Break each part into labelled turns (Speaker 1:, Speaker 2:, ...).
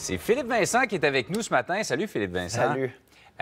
Speaker 1: C'est Philippe Vincent qui est avec nous ce matin. Salut Philippe Vincent. Salut.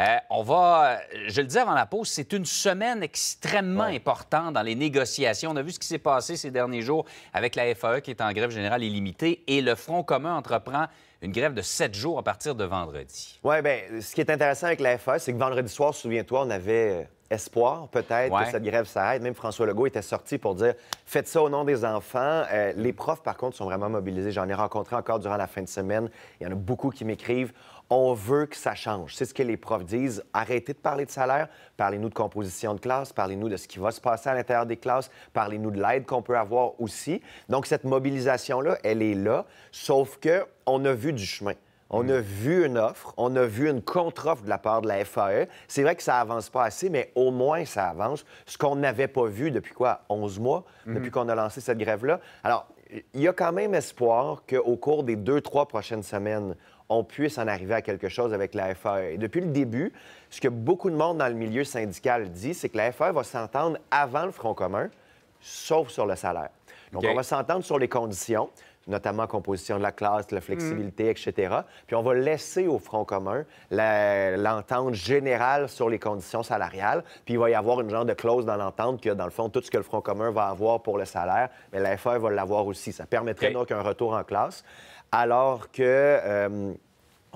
Speaker 1: Euh, on va, euh, je le dis avant la pause, c'est une semaine extrêmement importante dans les négociations. On a vu ce qui s'est passé ces derniers jours avec la FAE qui est en grève générale illimitée et le Front commun entreprend une grève de sept jours à partir de vendredi.
Speaker 2: Oui, bien, ce qui est intéressant avec la FAE, c'est que vendredi soir, souviens-toi, on avait euh, espoir, peut-être, que cette grève ça aide. Même François Legault était sorti pour dire faites ça au nom des enfants. Euh, les profs, par contre, sont vraiment mobilisés. J'en ai rencontré encore durant la fin de semaine. Il y en a beaucoup qui m'écrivent. On veut que ça change. C'est ce que les profs disent. Arrêtez de parler de salaire, parlez-nous de composition de classe, parlez-nous de ce qui va se passer à l'intérieur des classes, parlez-nous de l'aide qu'on peut avoir aussi. Donc cette mobilisation-là, elle est là, sauf que on a vu du chemin. On mm. a vu une offre, on a vu une contre-offre de la part de la FAE. C'est vrai que ça avance pas assez, mais au moins ça avance. Ce qu'on n'avait pas vu depuis quoi? 11 mois, mm-hmm. depuis qu'on a lancé cette grève-là. Alors, il y a quand même espoir qu'au cours des deux, trois prochaines semaines, on puisse en arriver à quelque chose avec la FAE. Et depuis le début, ce que beaucoup de monde dans le milieu syndical dit, c'est que la FAE va s'entendre avant le Front commun, sauf sur le salaire. Donc, on va s'entendre sur les conditions, notamment composition de la classe, la flexibilité, mm. etc. Puis on va laisser au Front commun l'entente générale sur les conditions salariales. Puis il va y avoir une genre de clause dans l'entente que, dans le fond, tout ce que le Front commun va avoir pour le salaire, mais la FR va l'avoir aussi. Ça permettrait donc un retour en classe. Alors que... Euh,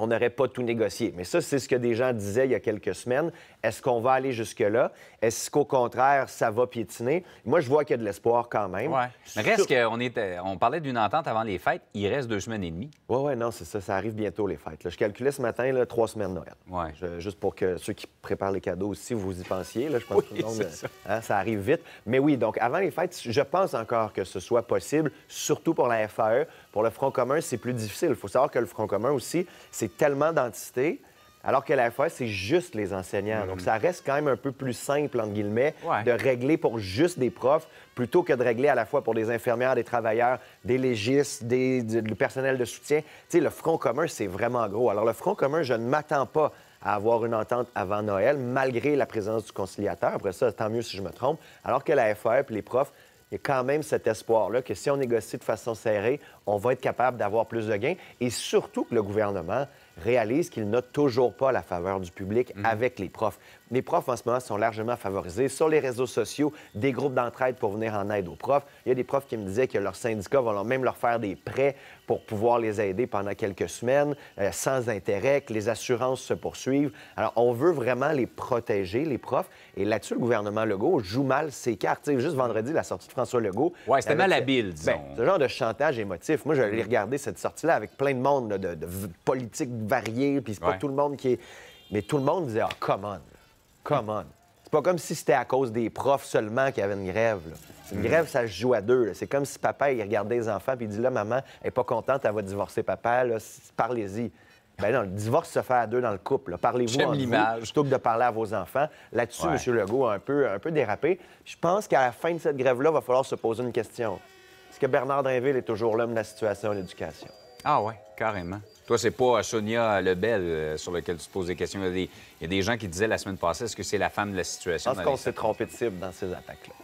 Speaker 2: on n'aurait pas tout négocié. Mais ça, c'est ce que des gens disaient il y a quelques semaines. Est-ce qu'on va aller jusque-là? Est-ce qu'au contraire, ça va piétiner? Moi, je vois qu'il y a de l'espoir quand même. Ouais. reste
Speaker 1: qu'on était... on parlait d'une entente avant les fêtes. Il reste deux semaines et
Speaker 2: demie. Oui, oui, non, c'est ça. Ça arrive bientôt, les fêtes. je calculais ce matin trois semaines de Noël. Ouais. Juste pour que ceux qui préparent les cadeaux aussi, vous y pensiez. je pense que tout le monde... Ça. Hein, ça arrive vite. Mais oui, donc avant les fêtes, je pense encore que ce soit possible, surtout pour la FAE. Pour le Front commun, c'est plus difficile. Il faut savoir que le Front commun aussi, c'est tellement d'entités Alors que la FAS, c'est juste les enseignants. Donc, mm-hmm. ça reste quand même un peu plus simple, en guillemets, de régler pour juste des profs plutôt que de régler à la fois pour des infirmières, des travailleurs, des légistes, des, du personnel de soutien. Tu sais, le front commun, c'est vraiment gros. Alors, le front commun, je ne m'attends pas à avoir une entente avant Noël, malgré la présence du conciliateur. Après ça, tant mieux si je me trompe. Alors que la FAF et les profs, il y a quand même cet espoir-là que si on négocie de façon serrée, on va être capable d'avoir plus de gains et surtout que le gouvernement réalise qu'il n'a toujours pas la faveur du public mhm. avec les profs. Les profs, en ce moment, sont largement favorisés. Sur les réseaux sociaux, des groupes d'entraide pour venir en aide aux profs. Il y a des profs qui me disaient que leurs syndicats vont même leur faire des prêts pour pouvoir les aider pendant quelques semaines, euh, sans intérêt, que les assurances se poursuivent. Alors, on veut vraiment les protéger, les profs. Et là-dessus, le gouvernement Legault joue mal ses cartes. juste vendredi, la sortie de France François Legault. Ouais, c'était mal ben, disons. ce genre de chantage émotif. Moi, je l'ai regardé cette sortie-là avec plein de monde, de, politiques variées, puis c'est pas tout le monde qui est. Mais tout le monde disait, ah, come on, come on. C'est pas comme si c'était à cause des profs seulement qu'il y avait une grève. Une mm. grève, ça se joue à deux. C'est comme si papa, il regardait les enfants, puis il dit, là, maman, elle est pas contente, elle va divorcer papa, parlez-y. Ben non, le divorce se fait à deux dans le couple. Parlez-vous en l'image. plutôt que de parler à vos enfants. Là-dessus, M. Legault a un peu, un peu dérapé. Je pense qu'à la fin de cette grève-là, il va falloir se poser une question. Est-ce que Bernard Drinville est toujours l'homme de la situation à l'éducation?
Speaker 1: Ah oui, carrément. Toi, c'est pas Sonia Lebel euh, sur lequel tu te poses des questions. Il y, a des, gens qui disaient la semaine passée, est-ce que c'est la femme de la situation? Je pense qu'on s'est trompé de cible dans ces attaques-là.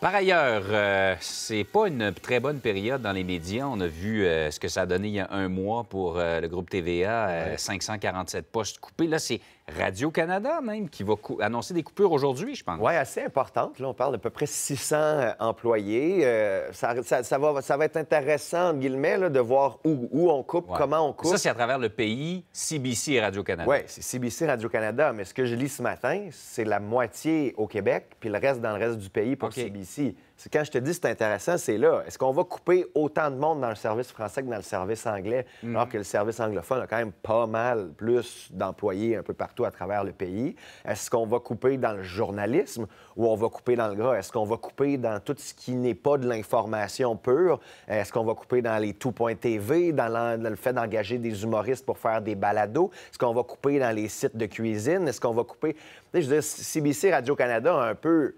Speaker 1: Par ailleurs, euh, c'est pas une très bonne période dans les médias. On a vu euh, ce que ça a donné il y a un mois pour euh, le groupe TVA, 547 postes coupés. Là, c'est Radio-Canada même, qui va annoncer des coupures aujourd'hui, je pense. Oui, assez importante. Là, on parle d'à peu près 600
Speaker 2: euh, employés. Euh, ça, va, ça va être intéressant, entre guillemets, de voir où, on coupe, comment on coupe. Ça, c'est à
Speaker 1: travers le pays, CBC et Radio-Canada. Oui, c'est CBC Radio-Canada.
Speaker 2: Mais ce que je lis ce matin, c'est la moitié au Québec, puis le reste dans le reste du pays pour CBC quand je te dis c'est intéressant, c'est là. Est-ce qu'on va couper autant de monde dans le service français que dans le service anglais, mm. alors que le service anglophone a quand même pas mal plus d'employés un peu partout à travers le pays? Est-ce qu'on va couper dans le journalisme ou on va couper dans le gras? Est-ce qu'on va couper dans tout ce qui n'est pas de l'information pure? Est-ce qu'on va couper dans les tout.tv, dans, dans le fait d'engager des humoristes pour faire des balados? Est-ce qu'on va couper dans les sites de cuisine? Est-ce qu'on va couper... Je veux dire, CBC Radio-Canada a un peu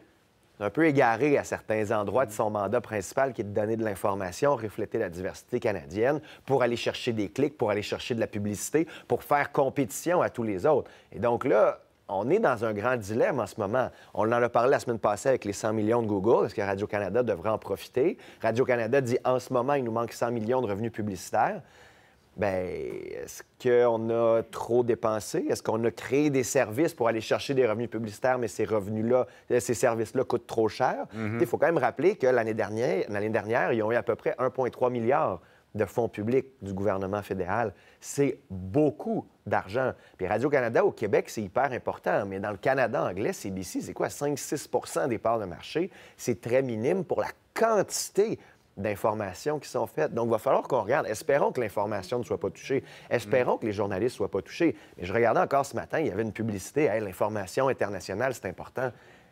Speaker 2: un peu égaré à certains endroits de son mandat principal, qui est de donner de l'information, refléter la diversité canadienne, pour aller chercher des clics, pour aller chercher de la publicité, pour faire compétition à tous les autres. Et donc là, on est dans un grand dilemme en ce moment. On en a parlé la semaine passée avec les 100 millions de Google. Est-ce que Radio-Canada devrait en profiter? Radio-Canada dit en ce moment, il nous manque 100 millions de revenus publicitaires. Ben, est-ce qu'on a trop dépensé? Est-ce qu'on a créé des services pour aller chercher des revenus publicitaires, mais ces revenus-là, euh, ces services-là coûtent trop cher? Mhm. Il faut quand même rappeler que l'année dernière, l'année dernière, ils ont eu à peu près 1,3 milliard de fonds publics du gouvernement fédéral. C'est beaucoup d'argent. Puis Radio-Canada au Québec, c'est hyper important, mais dans le Canada anglais, CBC, c'est quoi? 5-6 des parts de marché. C'est très minime pour la quantité d'informations qui sont faites. Donc, il va falloir qu'on regarde. Espérons que l'information ne soit pas touchée. Espérons que les journalistes ne soient pas touchés. Mais je regardais encore ce matin, il y avait une publicité. l'information internationale, c'est important.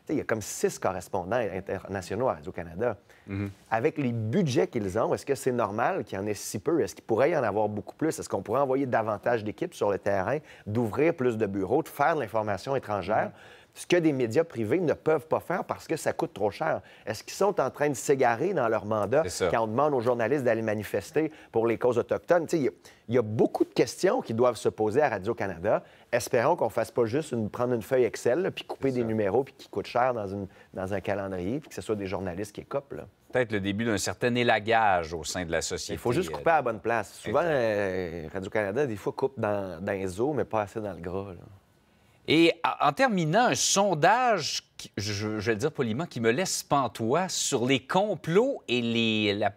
Speaker 2: il y a comme six correspondants internationaux à canada mm-hmm. Avec les budgets qu'ils ont, est-ce que c'est normal qu'il y en ait si peu? Est-ce qu'il pourrait y en avoir beaucoup plus? Est-ce qu'on pourrait envoyer davantage d'équipes sur le terrain, d'ouvrir plus de bureaux, de faire de l'information étrangère? Mm-hmm ce que des médias privés ne peuvent pas faire parce que ça coûte trop cher. Est-ce qu'ils sont en train de s'égarer dans leur mandat quand on demande aux journalistes d'aller manifester pour les causes autochtones? Il y, a beaucoup de questions qui doivent se poser à Radio-Canada. Espérons qu'on ne fasse pas juste une, prendre une feuille Excel, puis couper des numéros, puis qui coûtent cher dans, un calendrier, puis que ce soit des journalistes
Speaker 1: qui écopent. peut-être le début d'un certain élagage au sein de la société. Il faut juste euh, couper à la bonne place. Souvent,
Speaker 2: euh, Radio-Canada, des fois, coupe dans, un les mais pas assez dans le gras. Et
Speaker 1: en terminant, un sondage, je, vais le dire poliment, qui me laisse pantois sur les complots et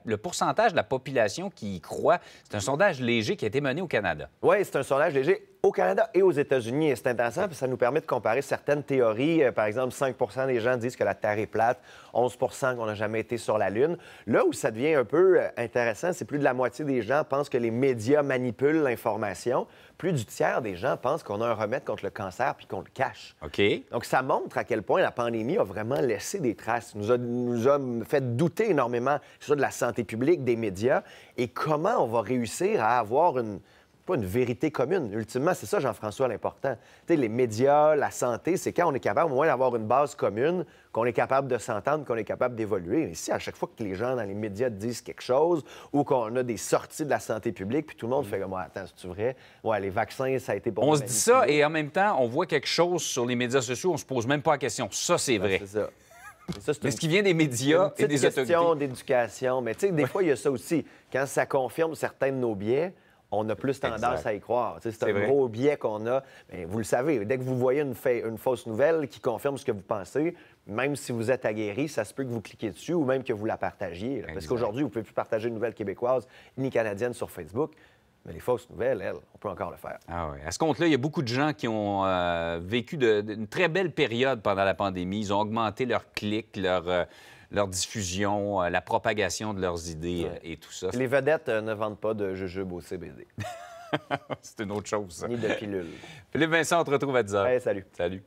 Speaker 1: le pourcentage de la population qui y croit. C'est un sondage léger qui a été mené au Canada.
Speaker 2: Oui, c'est un sondage léger au Canada et aux États-Unis. c'est intéressant, puis ça nous permet de comparer certaines théories. Euh, par exemple, 5 des gens disent que la Terre est plate, 11 qu'on n'a jamais été sur la Lune. Là où ça devient un peu euh, intéressant, c'est plus de la moitié des gens pensent que les médias manipulent l'information. Plus du tiers des gens pensent qu'on a un remède contre le cancer puis qu'on le cache. OK. Donc, ça montre à quel point la pandémie a vraiment laissé des traces, nous a, nous a fait douter énormément, sur de la santé publique, des médias, et comment on va réussir à avoir une pas une vérité commune. Ultimement, c'est ça, Jean-François, l'important. Tu sais, les médias, la santé, c'est quand on est capable au moins d'avoir une base commune, qu'on est capable de s'entendre, qu'on est capable d'évoluer. Ici, si à chaque fois que les gens dans les médias disent quelque chose ou qu'on a des sorties de la santé publique, puis tout le monde fait comme, attends, c'est vrai? Ouais, les vaccins, ça a été bon. On se dit
Speaker 1: ça et en même temps, on voit quelque chose sur les médias sociaux, on se pose même pas la question. Ça, c'est ben, vrai. c'est mais ce qui vient des médias et des autorités. question
Speaker 2: d'éducation, mais tu sais, des fois, il y a ça aussi. Quand ça confirme certains de nos biais, on a plus tendance à y croire. C'est un gros biais qu'on a. Mais vous le savez, dès que vous voyez une, fausse nouvelle qui confirme ce que vous pensez, même si vous êtes aguerri, ça se peut que vous cliquiez dessus ou même que vous la partagiez. parce qu'aujourd'hui, vous ne pouvez plus partager une nouvelle québécoise ni canadienne sur Facebook. Mais les fausses nouvelles, elles, on peut encore le faire.
Speaker 1: Ah À ce compte-là, il y a beaucoup de gens qui ont euh, vécu une très belle période pendant la pandémie. Ils ont augmenté leurs clics, leur... Euh, leur diffusion, euh, la propagation de leurs idées euh, et tout ça. Les
Speaker 2: vedettes euh, ne
Speaker 1: vendent pas de jujubes au CBD. C'est une autre chose. Ça. Ni de pilules. Philippe Vincent, on te retrouve à 10h. salut. Salut.